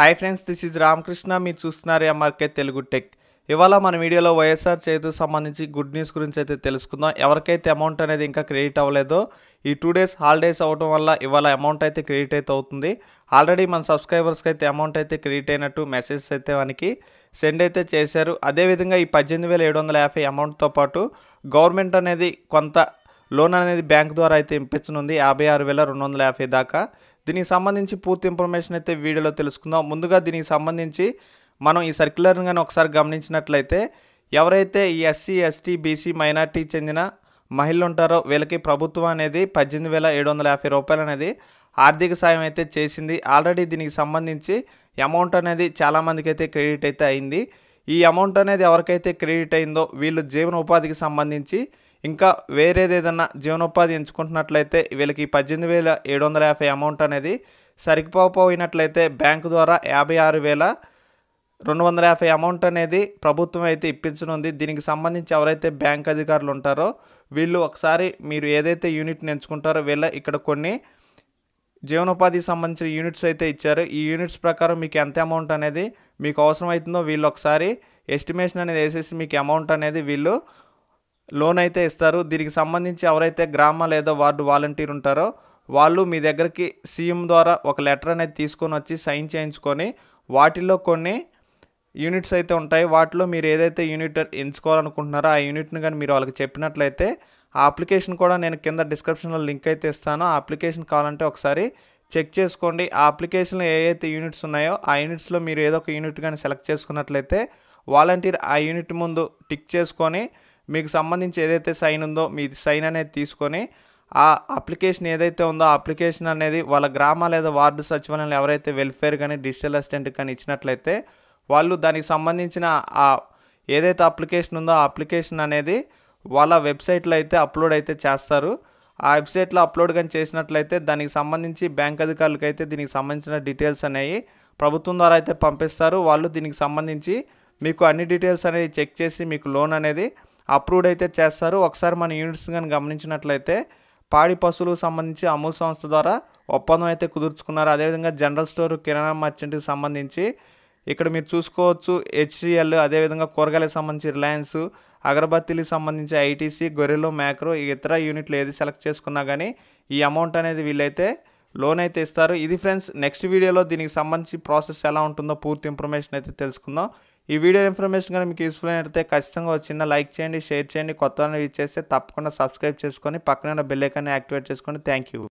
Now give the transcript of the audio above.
hi friends this is Ramakrishna మీరు చూస్తున్నారు MRK Telugu tech ఇవాళ మన వీడియోలో వైఎస్ఆర్ చేతికి సంబంధించి గుడ్ న్యూస్ గురించి అయితే తెలుసుకుందాం ఎవరికైతే అమౌంట్ అనేది ఇంకా క్రెడిట్ అవ్వలేదో ఈ టూ డేస్ హాలిడేస్ అవ్వడం వల్ల ఇవాళ అమౌంట్ అయితే క్రెడిట్ అయితే అవుతుంది ఆల్రెడీ మన సబ్స్క్రైబర్స్కి అయితే అమౌంట్ అయితే క్రెడిట్ అయినట్టు మెసేజ్ అయితే మనకి సెండ్ అయితే చేశారు అదేవిధంగా ఈ పద్దెనిమిది వేల ఏడు వందల యాభై అమౌంట్తో పాటు గవర్నమెంట్ అనేది కొంత లోన్ అనేది బ్యాంక్ ద్వారా అయితే ఇంపించనుంది యాభై ఆరు వేల రెండు వందల యాభై దాకా దీనికి సంబంధించి పూర్తి ఇన్ఫర్మేషన్ అయితే వీడియోలో తెలుసుకుందాం ముందుగా దీనికి సంబంధించి మనం ఈ సర్క్యులర్ని కానీ ఒకసారి గమనించినట్లయితే ఎవరైతే ఈ ఎస్సీ ఎస్టీ బీసీ మైనార్టీ చెందిన మహిళలు ఉంటారో వీళ్ళకి ప్రభుత్వం అనేది పద్దెనిమిది వేల ఏడు వందల యాభై రూపాయలు అనేది ఆర్థిక సాయం అయితే చేసింది ఆల్రెడీ దీనికి సంబంధించి అమౌంట్ అనేది చాలామందికి అయితే క్రెడిట్ అయితే అయింది ఈ అమౌంట్ అనేది ఎవరికైతే క్రెడిట్ అయిందో వీళ్ళు జీవన ఉపాధికి సంబంధించి ఇంకా వేరేది ఏదైనా జీవనోపాధి ఎంచుకుంటున్నట్లయితే వీళ్ళకి పద్దెనిమిది వేల ఏడు వందల యాభై అమౌంట్ అనేది సరిపోకపోయినట్లయితే బ్యాంకు ద్వారా యాభై ఆరు వేల రెండు వందల యాభై అమౌంట్ అనేది ప్రభుత్వం అయితే ఇప్పించనుంది దీనికి సంబంధించి ఎవరైతే బ్యాంక్ అధికారులు ఉంటారో వీళ్ళు ఒకసారి మీరు ఏదైతే యూనిట్ని ఎంచుకుంటారో వీళ్ళ ఇక్కడ కొన్ని జీవనోపాధికి సంబంధించిన యూనిట్స్ అయితే ఇచ్చారు ఈ యూనిట్స్ ప్రకారం మీకు ఎంత అమౌంట్ అనేది మీకు అవసరం అవుతుందో వీళ్ళు ఒకసారి ఎస్టిమేషన్ అనేది వేసేసి మీకు అమౌంట్ అనేది వీళ్ళు లోన్ అయితే ఇస్తారు దీనికి సంబంధించి ఎవరైతే గ్రామ లేదా వార్డు వాలంటీర్ ఉంటారో వాళ్ళు మీ దగ్గరికి సీఎం ద్వారా ఒక లెటర్ అనేది తీసుకొని వచ్చి సైన్ చేయించుకొని వాటిలో కొన్ని యూనిట్స్ అయితే ఉంటాయి వాటిలో మీరు ఏదైతే యూనిట్ ఎంచుకోవాలనుకుంటున్నారో ఆ యూనిట్ని కానీ మీరు వాళ్ళకి చెప్పినట్లయితే ఆ అప్లికేషన్ కూడా నేను కింద డిస్క్రిప్షన్లో లింక్ అయితే ఇస్తాను ఆ అప్లికేషన్ కావాలంటే ఒకసారి చెక్ చేసుకోండి ఆ అప్లికేషన్లో ఏ అయితే యూనిట్స్ ఉన్నాయో ఆ యూనిట్స్లో మీరు ఏదో ఒక యూనిట్ కానీ సెలెక్ట్ చేసుకున్నట్లయితే వాలంటీర్ ఆ యూనిట్ ముందు టిక్ చేసుకొని మీకు సంబంధించి ఏదైతే సైన్ ఉందో మీ సైన్ అనేది తీసుకొని ఆ అప్లికేషన్ ఏదైతే ఉందో ఆ అప్లికేషన్ అనేది వాళ్ళ గ్రామ లేదా వార్డు సచివాలయంలో ఎవరైతే వెల్ఫేర్ కానీ డిజిటల్ అసిస్టెంట్ కానీ ఇచ్చినట్లయితే వాళ్ళు దానికి సంబంధించిన ఆ ఏదైతే అప్లికేషన్ ఉందో ఆ అప్లికేషన్ అనేది వాళ్ళ వెబ్సైట్లో అయితే అప్లోడ్ అయితే చేస్తారు ఆ వెబ్సైట్లో అప్లోడ్ కానీ చేసినట్లయితే దానికి సంబంధించి బ్యాంక్ అధికారులకు అయితే దీనికి సంబంధించిన డీటెయిల్స్ అనేవి ప్రభుత్వం ద్వారా అయితే పంపిస్తారు వాళ్ళు దీనికి సంబంధించి మీకు అన్ని డీటెయిల్స్ అనేది చెక్ చేసి మీకు లోన్ అనేది అప్రూవ్డ్ అయితే చేస్తారు ఒకసారి మన యూనిట్స్ కానీ గమనించినట్లయితే పాడి పశువులకు సంబంధించి అమూల్ సంస్థ ద్వారా ఒప్పందం అయితే కుదుర్చుకున్నారు అదేవిధంగా జనరల్ స్టోర్ కిరాణా మర్చెంట్కి సంబంధించి ఇక్కడ మీరు చూసుకోవచ్చు హెచ్సిఎల్ అదేవిధంగా కూరగాయలకు సంబంధించి రిలయన్స్ అగరబత్తీలకు సంబంధించి ఐటీసీ గొర్రెలు మ్యాక్రో ఇతర యూనిట్లు ఏది సెలెక్ట్ చేసుకున్నా కానీ ఈ అమౌంట్ అనేది వీళ్ళైతే లోన్ అయితే ఇస్తారు ఇది ఫ్రెండ్స్ నెక్స్ట్ వీడియోలో దీనికి సంబంధించి ప్రాసెస్ ఎలా ఉంటుందో పూర్తి ఇన్ఫర్మేషన్ అయితే తెలుసుకుందాం ఈ వీడియో ఇన్ఫర్మేషన్ కానీ మీకు యూస్ఫుల్ అయితే ఖచ్చితంగా చిన్న లైక్ చేయండి షేర్ చేయండి కొత్త విచ్ చేస్తే తప్పకుండా సబ్స్క్రైబ్ చేసుకొని పక్కన బెల్ ఐకాన్ని యాక్టివేట్ చేసుకోండి థ్యాంక్ యూ